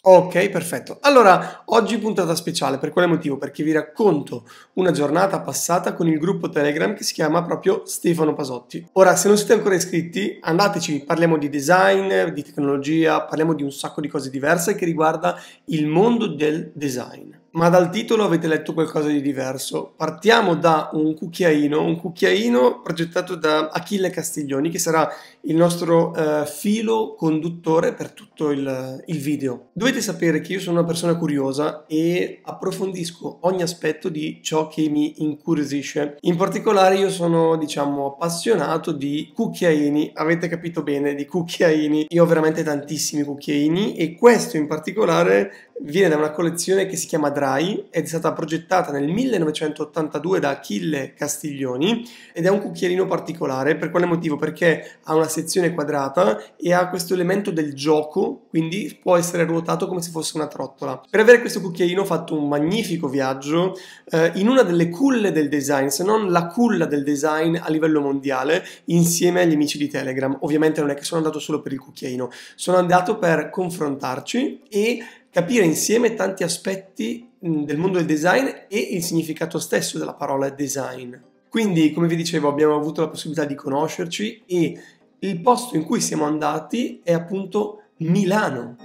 Ok, perfetto. Allora, oggi puntata speciale, per quale motivo? Perché vi racconto una giornata passata con il gruppo Telegram che si chiama proprio Stefano Pasotti. Ora, se non siete ancora iscritti, andateci, parliamo di design, di tecnologia, parliamo di un sacco di cose diverse che riguarda il mondo del design ma dal titolo avete letto qualcosa di diverso. Partiamo da un cucchiaino, un cucchiaino progettato da Achille Castiglioni, che sarà il nostro eh, filo conduttore per tutto il, il video. Dovete sapere che io sono una persona curiosa e approfondisco ogni aspetto di ciò che mi incuriosisce. In particolare io sono, diciamo, appassionato di cucchiaini, avete capito bene, di cucchiaini. Io ho veramente tantissimi cucchiaini e questo in particolare viene da una collezione che si chiama Dry ed è stata progettata nel 1982 da Achille Castiglioni ed è un cucchiarino particolare, per quale motivo? Perché ha una sezione quadrata e ha questo elemento del gioco, quindi può essere ruotato come se fosse una trottola. Per avere questo cucchiarino ho fatto un magnifico viaggio eh, in una delle culle del design, se non la culla del design a livello mondiale, insieme agli amici di Telegram. Ovviamente non è che sono andato solo per il cucchiaino, sono andato per confrontarci e capire insieme tanti aspetti del mondo del design e il significato stesso della parola design. Quindi, come vi dicevo, abbiamo avuto la possibilità di conoscerci e il posto in cui siamo andati è appunto Milano.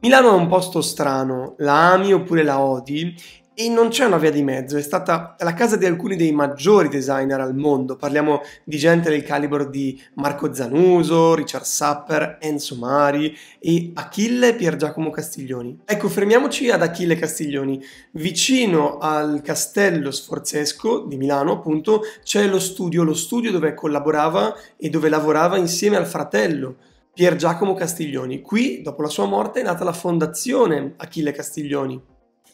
Milano è un posto strano, la ami oppure la odi e non c'è una via di mezzo, è stata la casa di alcuni dei maggiori designer al mondo, parliamo di gente del calibro di Marco Zanuso, Richard Sapper, Enzo Mari e Achille Pier Giacomo Castiglioni. Ecco, fermiamoci ad Achille Castiglioni. Vicino al castello sforzesco di Milano, appunto, c'è lo studio, lo studio dove collaborava e dove lavorava insieme al fratello, Pier Giacomo Castiglioni. Qui, dopo la sua morte, è nata la fondazione Achille Castiglioni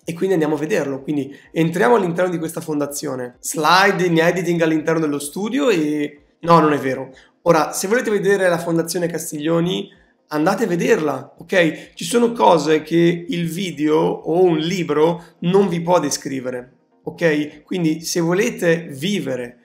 e quindi andiamo a vederlo. Quindi entriamo all'interno di questa fondazione, slide in editing all'interno dello studio e... No, non è vero. Ora, se volete vedere la fondazione Castiglioni, andate a vederla, ok? Ci sono cose che il video o un libro non vi può descrivere, ok? Quindi se volete vivere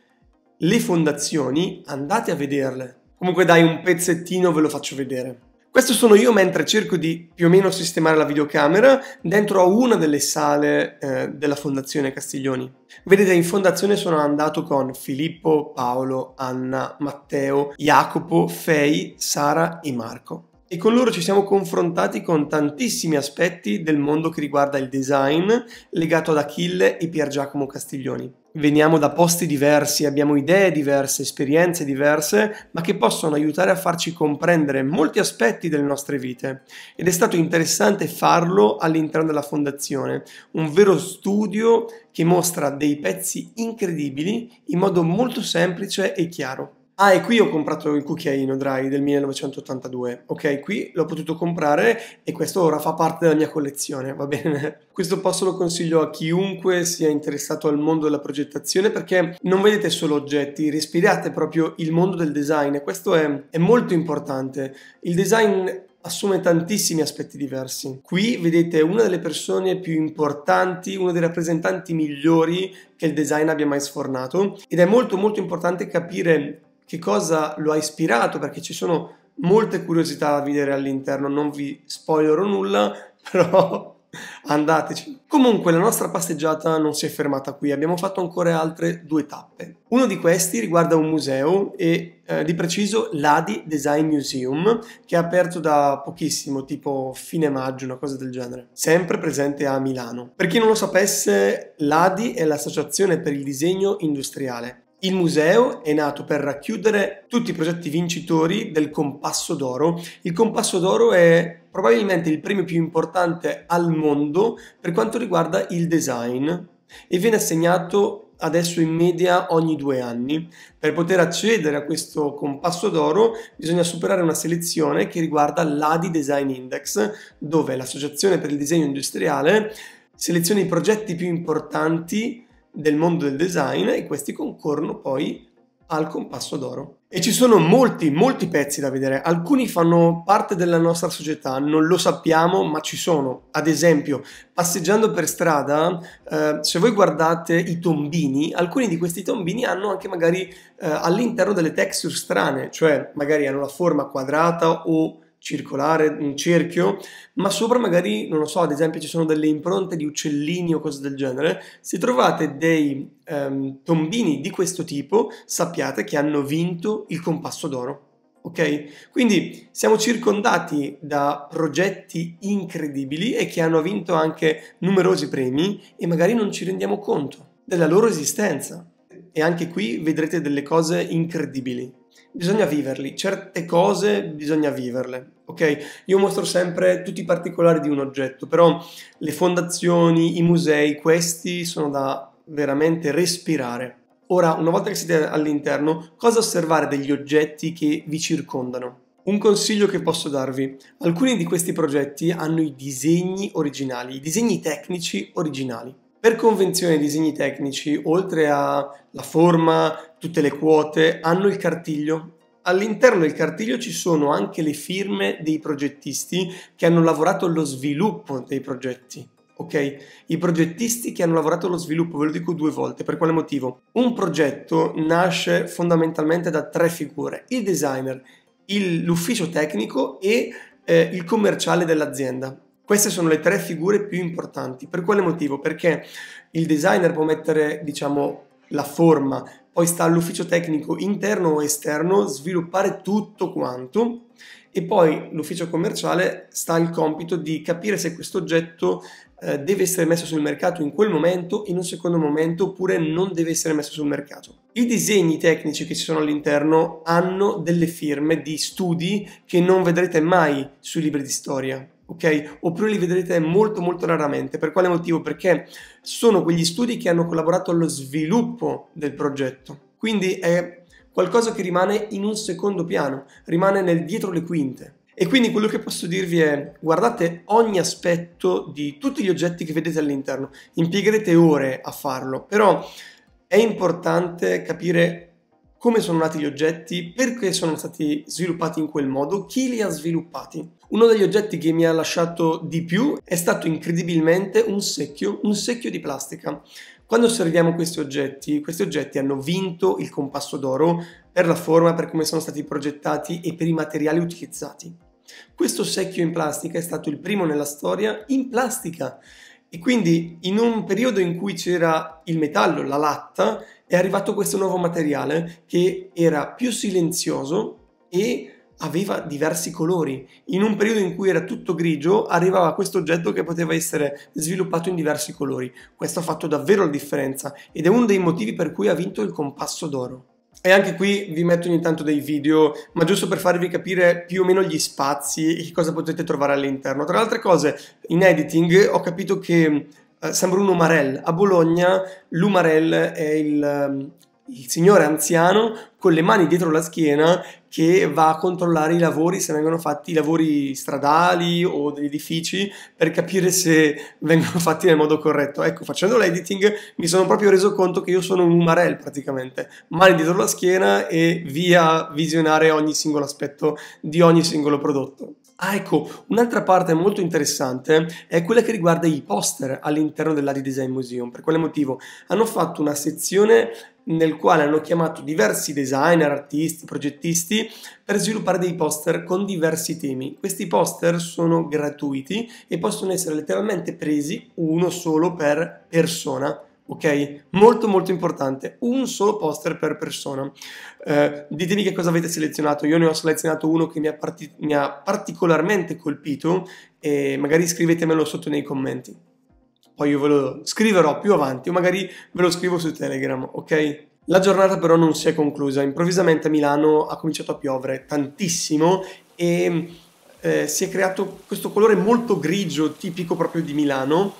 le fondazioni, andate a vederle. Comunque dai, un pezzettino ve lo faccio vedere. Questo sono io mentre cerco di più o meno sistemare la videocamera dentro a una delle sale eh, della Fondazione Castiglioni. Vedete, in fondazione sono andato con Filippo, Paolo, Anna, Matteo, Jacopo, Fei, Sara e Marco. E con loro ci siamo confrontati con tantissimi aspetti del mondo che riguarda il design legato ad Achille e Pier Giacomo Castiglioni veniamo da posti diversi, abbiamo idee diverse, esperienze diverse, ma che possono aiutare a farci comprendere molti aspetti delle nostre vite. Ed è stato interessante farlo all'interno della fondazione, un vero studio che mostra dei pezzi incredibili in modo molto semplice e chiaro. Ah, e qui ho comprato il cucchiaino dry del 1982. Ok, qui l'ho potuto comprare e questo ora fa parte della mia collezione, va bene? Questo posto lo consiglio a chiunque sia interessato al mondo della progettazione perché non vedete solo oggetti, respirate proprio il mondo del design e questo è, è molto importante. Il design assume tantissimi aspetti diversi. Qui vedete una delle persone più importanti, uno dei rappresentanti migliori che il design abbia mai sfornato ed è molto molto importante capire che cosa lo ha ispirato, perché ci sono molte curiosità da vedere all'interno, non vi spoilerò nulla, però andateci. Comunque la nostra passeggiata non si è fermata qui, abbiamo fatto ancora altre due tappe. Uno di questi riguarda un museo e eh, di preciso l'Adi Design Museum che è aperto da pochissimo, tipo fine maggio, una cosa del genere, sempre presente a Milano. Per chi non lo sapesse, l'Adi è l'Associazione per il Disegno Industriale il museo è nato per racchiudere tutti i progetti vincitori del Compasso d'Oro. Il Compasso d'Oro è probabilmente il premio più importante al mondo per quanto riguarda il design e viene assegnato adesso in media ogni due anni. Per poter accedere a questo Compasso d'Oro bisogna superare una selezione che riguarda l'ADI Design Index, dove l'Associazione per il Disegno Industriale seleziona i progetti più importanti del mondo del design e questi concorrono poi al compasso d'oro. E ci sono molti, molti pezzi da vedere. Alcuni fanno parte della nostra società, non lo sappiamo, ma ci sono. Ad esempio, passeggiando per strada, eh, se voi guardate i tombini, alcuni di questi tombini hanno anche magari eh, all'interno delle texture strane, cioè magari hanno la forma quadrata o circolare, un cerchio, ma sopra magari, non lo so, ad esempio ci sono delle impronte di uccellini o cose del genere, se trovate dei ehm, tombini di questo tipo, sappiate che hanno vinto il compasso d'oro. Ok? Quindi siamo circondati da progetti incredibili e che hanno vinto anche numerosi premi e magari non ci rendiamo conto della loro esistenza. E anche qui vedrete delle cose incredibili bisogna viverli, certe cose bisogna viverle, ok? Io mostro sempre tutti i particolari di un oggetto, però le fondazioni, i musei, questi sono da veramente respirare. Ora, una volta che siete all'interno, cosa osservare degli oggetti che vi circondano? Un consiglio che posso darvi, alcuni di questi progetti hanno i disegni originali, i disegni tecnici originali. Per convenzione i disegni tecnici, oltre alla forma, tutte le quote, hanno il cartiglio. All'interno del cartiglio ci sono anche le firme dei progettisti che hanno lavorato allo sviluppo dei progetti. Ok? I progettisti che hanno lavorato allo sviluppo, ve lo dico due volte, per quale motivo? Un progetto nasce fondamentalmente da tre figure, il designer, il, l'ufficio tecnico e eh, il commerciale dell'azienda queste sono le tre figure più importanti. Per quale motivo? Perché il designer può mettere, diciamo, la forma, poi sta all'ufficio tecnico interno o esterno sviluppare tutto quanto e poi l'ufficio commerciale sta al compito di capire se questo oggetto eh, deve essere messo sul mercato in quel momento, in un secondo momento oppure non deve essere messo sul mercato. I disegni tecnici che ci sono all'interno hanno delle firme di studi che non vedrete mai sui libri di storia ok? Oppure li vedrete molto molto raramente. Per quale motivo? Perché sono quegli studi che hanno collaborato allo sviluppo del progetto. Quindi è qualcosa che rimane in un secondo piano, rimane nel dietro le quinte. E quindi quello che posso dirvi è guardate ogni aspetto di tutti gli oggetti che vedete all'interno, impiegherete ore a farlo, però è importante capire come sono nati gli oggetti, perché sono stati sviluppati in quel modo, chi li ha sviluppati. Uno degli oggetti che mi ha lasciato di più è stato incredibilmente un secchio, un secchio di plastica. Quando osserviamo questi oggetti, questi oggetti hanno vinto il compasso d'oro per la forma, per come sono stati progettati e per i materiali utilizzati. Questo secchio in plastica è stato il primo nella storia in plastica e quindi in un periodo in cui c'era il metallo, la latta, è arrivato questo nuovo materiale che era più silenzioso e aveva diversi colori. In un periodo in cui era tutto grigio, arrivava questo oggetto che poteva essere sviluppato in diversi colori. Questo ha fatto davvero la differenza ed è uno dei motivi per cui ha vinto il compasso d'oro. E anche qui vi metto ogni tanto dei video, ma giusto per farvi capire più o meno gli spazi e che cosa potete trovare all'interno. Tra le altre cose, in editing ho capito che eh, San Bruno a Bologna, l'umarell è il, ehm, il signore anziano con le mani dietro la schiena che va a controllare i lavori, se vengono fatti i lavori stradali o degli edifici per capire se vengono fatti nel modo corretto. Ecco, facendo l'editing mi sono proprio reso conto che io sono un Marel praticamente, mani dietro la schiena e via visionare ogni singolo aspetto di ogni singolo prodotto. Ah, ecco, un'altra parte molto interessante è quella che riguarda i poster all'interno dell'Ari Design Museum. Per quale motivo? Hanno fatto una sezione nel quale hanno chiamato diversi designer, artisti, progettisti per sviluppare dei poster con diversi temi. Questi poster sono gratuiti e possono essere letteralmente presi uno solo per persona ok? Molto molto importante, un solo poster per persona. Eh, ditemi che cosa avete selezionato, io ne ho selezionato uno che mi ha, parti- mi ha particolarmente colpito e magari scrivetemelo sotto nei commenti. Poi io ve lo scriverò più avanti o magari ve lo scrivo su Telegram, ok? La giornata però non si è conclusa, improvvisamente a Milano ha cominciato a piovere tantissimo e eh, si è creato questo colore molto grigio tipico proprio di Milano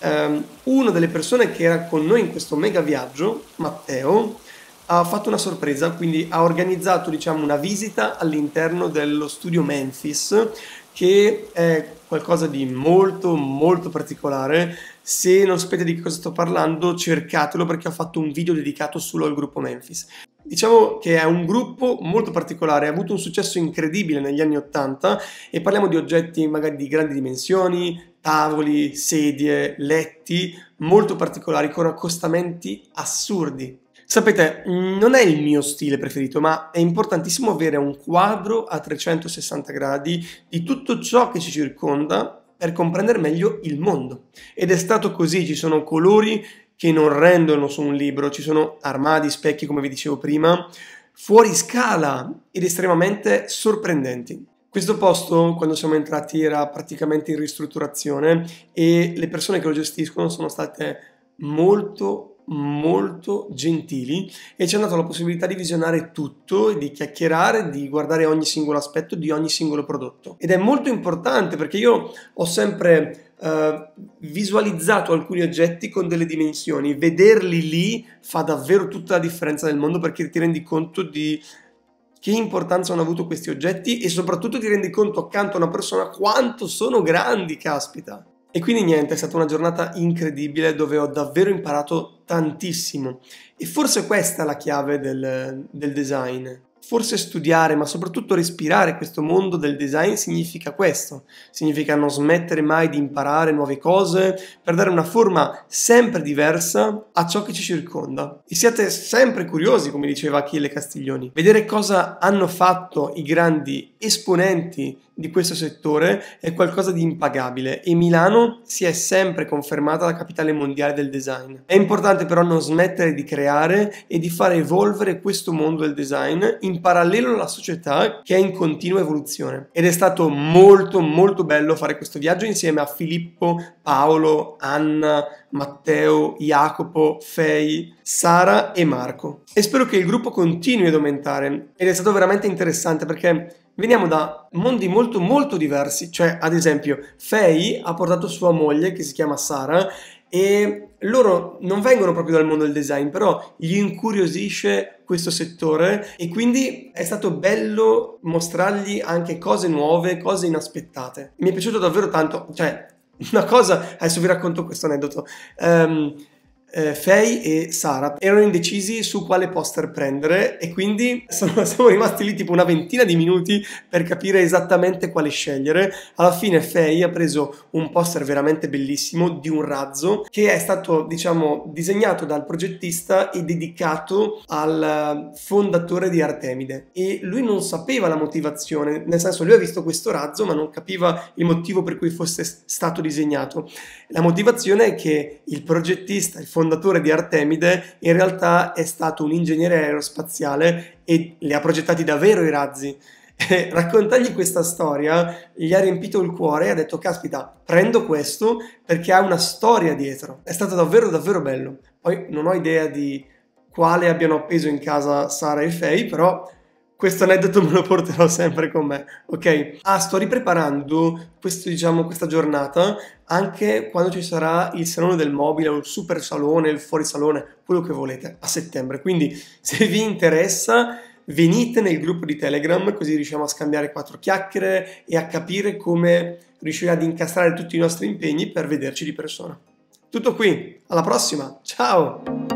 ehm, una delle persone che era con noi in questo mega viaggio, Matteo, ha fatto una sorpresa, quindi ha organizzato diciamo, una visita all'interno dello studio Memphis, che è qualcosa di molto molto particolare. Se non sapete di che cosa sto parlando, cercatelo perché ho fatto un video dedicato solo al gruppo Memphis. Diciamo che è un gruppo molto particolare, ha avuto un successo incredibile negli anni 80 e parliamo di oggetti magari di grandi dimensioni, tavoli, sedie, letti molto particolari con accostamenti assurdi. Sapete, non è il mio stile preferito, ma è importantissimo avere un quadro a 360 gradi di tutto ciò che ci circonda per comprendere meglio il mondo. Ed è stato così, ci sono colori che non rendono su un libro, ci sono armadi, specchi, come vi dicevo prima, fuori scala ed estremamente sorprendenti. Questo posto, quando siamo entrati, era praticamente in ristrutturazione e le persone che lo gestiscono sono state molto molto gentili e ci hanno dato la possibilità di visionare tutto di chiacchierare, di guardare ogni singolo aspetto di ogni singolo prodotto. Ed è molto importante perché io ho sempre eh, visualizzato alcuni oggetti con delle dimensioni, vederli lì fa davvero tutta la differenza del mondo perché ti rendi conto di che importanza hanno avuto questi oggetti e soprattutto ti rendi conto accanto a una persona quanto sono grandi, caspita. E quindi niente, è stata una giornata incredibile dove ho davvero imparato tantissimo e forse questa è la chiave del, del design. Forse studiare, ma soprattutto respirare questo mondo del design significa questo, significa non smettere mai di imparare nuove cose per dare una forma sempre diversa a ciò che ci circonda. E siate sempre curiosi, come diceva Achille Castiglioni, vedere cosa hanno fatto i grandi esponenti di questo settore è qualcosa di impagabile e Milano si è sempre confermata la capitale mondiale del design. È importante però non smettere di creare e di far evolvere questo mondo del design in in parallelo alla società che è in continua evoluzione. Ed è stato molto molto bello fare questo viaggio insieme a Filippo, Paolo, Anna, Matteo, Jacopo, Fei, Sara e Marco. E spero che il gruppo continui ad aumentare. Ed è stato veramente interessante perché veniamo da mondi molto molto diversi, cioè ad esempio Fei ha portato sua moglie che si chiama Sara e loro non vengono proprio dal mondo del design, però gli incuriosisce questo settore e quindi è stato bello mostrargli anche cose nuove, cose inaspettate. Mi è piaciuto davvero tanto, cioè una cosa, adesso vi racconto questo aneddoto. Um, eh, Faye e Sara erano indecisi su quale poster prendere e quindi sono, siamo rimasti lì tipo una ventina di minuti per capire esattamente quale scegliere. Alla fine Faye ha preso un poster veramente bellissimo di un razzo che è stato diciamo disegnato dal progettista e dedicato al fondatore di Artemide e lui non sapeva la motivazione, nel senso lui ha visto questo razzo ma non capiva il motivo per cui fosse stato disegnato. La motivazione è che il progettista, il fondatore fondatore di Artemide in realtà è stato un ingegnere aerospaziale e le ha progettati davvero i razzi. E raccontargli questa storia gli ha riempito il cuore e ha detto caspita prendo questo perché ha una storia dietro è stato davvero davvero bello poi non ho idea di quale abbiano appeso in casa Sara e Faye però questo aneddoto me lo porterò sempre con me, ok? Ah, sto ripreparando questo, diciamo, questa giornata anche quando ci sarà il salone del mobile, il super salone, il fuorisalone, quello che volete a settembre. Quindi se vi interessa venite nel gruppo di Telegram così riusciamo a scambiare quattro chiacchiere e a capire come riuscire ad incastrare tutti i nostri impegni per vederci di persona. Tutto qui, alla prossima, ciao!